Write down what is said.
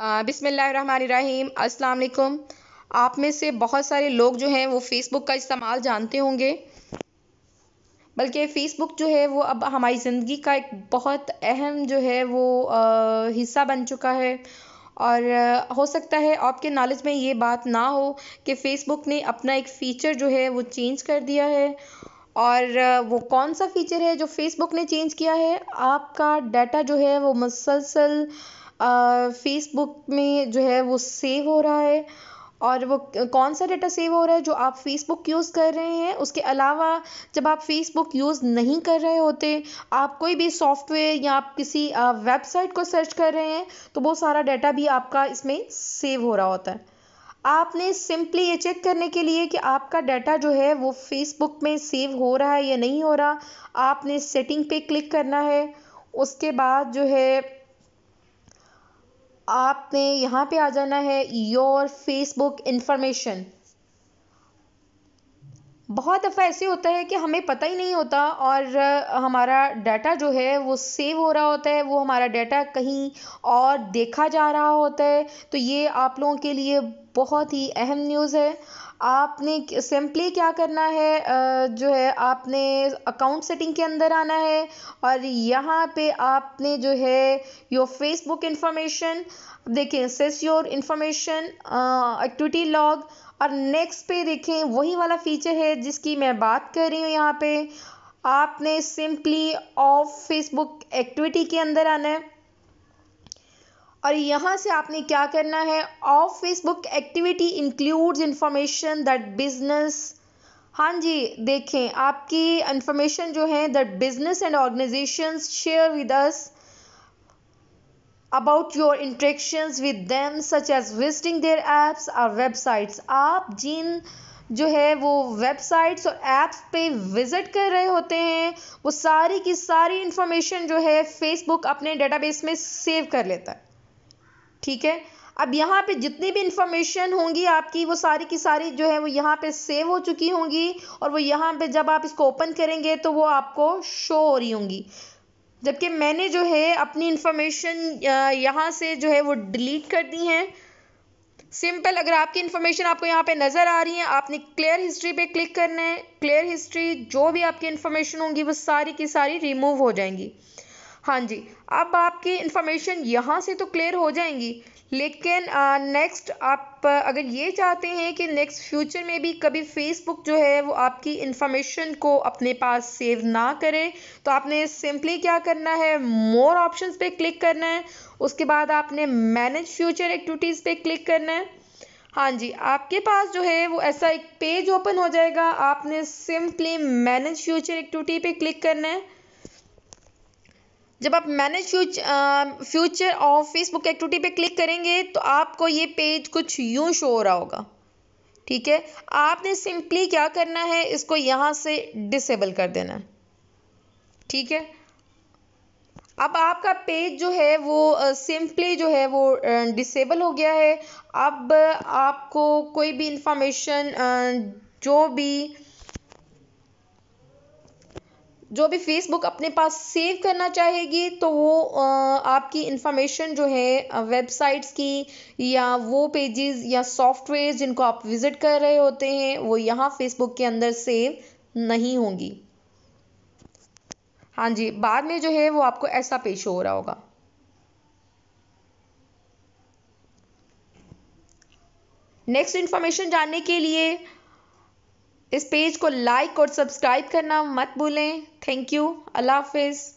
बिसमीम अस्सलाम आप में से बहुत सारे लोग जो हैं वो फ़ेसबुक का इस्तेमाल जानते होंगे बल्कि फ़ेसबुक जो है वो अब हमारी ज़िंदगी का एक बहुत अहम जो है वो आ, हिस्सा बन चुका है और हो सकता है आपके नॉलेज में ये बात ना हो कि फ़ेसबुक ने अपना एक फ़ीचर जो है वो चेंज कर दिया है और वो कौन सा फ़ीचर है जो फ़ेसबुक ने चेंज किया है आपका डाटा जो है वो मुसलसल फ़ेसबुक में जो है वो सेव हो रहा है और वो कौन सा डेटा सेव हो रहा है जो आप फेसबुक यूज़ कर रहे हैं उसके अलावा जब आप फेसबुक यूज़ नहीं कर रहे होते आप कोई भी सॉफ्टवेयर या आप किसी वेबसाइट को सर्च कर रहे हैं तो वो सारा डाटा भी आपका इसमें सेव हो रहा होता है आपने सिंपली ये चेक करने के लिए कि आपका डाटा जो है वो फेसबुक में सेव हो रहा है या नहीं हो रहा आपने सेटिंग पे क्लिक करना है उसके बाद जो है आपने यहाँ पे आ जाना है योर फेसबुक इन्फॉर्मेशन बहुत दफ़ा ऐसे होता है कि हमें पता ही नहीं होता और हमारा डाटा जो है वो सेव हो रहा होता है वो हमारा डाटा कहीं और देखा जा रहा होता है तो ये आप लोगों के लिए बहुत ही अहम न्यूज़ है आपने सिंपली क्या करना है जो है आपने अकाउंट सेटिंग के अंदर आना है और यहाँ पे आपने जो है योर फेसबुक इंफॉर्मेशन देखें says your information activity log और नेक्स्ट पे देखें वही वाला फीचर है जिसकी मैं बात कर रही हूँ यहाँ पे आपने सिंपली ऑफ फेसबुक एक्टिविटी के अंदर आना है और यहाँ से आपने क्या करना है off Facebook activity includes information that business हाँ जी देखें आपकी इंफॉर्मेशन जो है that business and organisation share with us about your interactions with them such as visiting their apps or websites आप जिन जो है वो वेबसाइट्स और ऐप्स पे विज़िट कर रहे होते हैं वो सारी की सारी इन्फॉर्मेशन जो है फेसबुक अपने डेटाबेस में सेव कर लेता है ठीक है अब यहाँ पे जितनी भी इंफॉर्मेशन होंगी आपकी वो सारी की सारी जो है वो यहाँ पे सेव हो चुकी होंगी और वो यहाँ पे जब आप इसको ओपन करेंगे तो वो आपको शो हो रही होंगी जबकि मैंने जो है अपनी इन्फॉर्मेशन यहाँ से जो है वो डिलीट कर दी हैं सिंपल अगर आपकी इन्फॉर्मेशन आपको यहाँ पे नज़र आ रही है आपने क्लियर हिस्ट्री पे क्लिक करना है क्लियर हिस्ट्री जो भी आपकी इन्फॉर्मेशन होंगी वो सारी की सारी रिमूव हो जाएंगी हाँ जी अब आपकी इन्फॉर्मेशन यहाँ से तो क्लियर हो जाएंगी लेकिन नेक्स्ट आप अगर ये चाहते हैं कि नेक्स्ट फ्यूचर में भी कभी फेसबुक जो है वो आपकी इन्फॉर्मेशन को अपने पास सेव ना करे तो आपने सिंपली क्या करना है मोर ऑप्शन पे क्लिक करना है उसके बाद आपने मैनेज फ्यूचर एक्टिविटीज़ पे क्लिक करना है हाँ जी आपके पास जो है वो ऐसा एक पेज ओपन हो जाएगा आपने सिंपली मैनेज फ्यूचर एक्टिविटी पे क्लिक करना है जब आप manage future off Facebook activity पे क्लिक करेंगे तो आपको ये पेज कुछ यूं शो हो रहा होगा ठीक है आपने सिंपली क्या करना है इसको यहाँ से डिसेबल कर देना है ठीक है अब आपका पेज जो है वो सिंपली uh, जो है वो डिसेबल uh, हो गया है अब आपको कोई भी इंफॉर्मेशन uh, जो भी जो भी फेसबुक अपने पास सेव करना चाहेगी तो वो आपकी इंफॉर्मेशन जो है वेबसाइट्स की या वो पेजेस या सॉफ्टवेयर जिनको आप विज़िट कर रहे होते हैं वो यहाँ फेसबुक के अंदर सेव नहीं होंगी हाँ जी बाद में जो है वो आपको ऐसा पेश हो रहा होगा नेक्स्ट इन्फॉर्मेशन जानने के लिए इस पेज को लाइक और सब्सक्राइब करना मत भूलें थैंक यू अल्लाह हाफिज़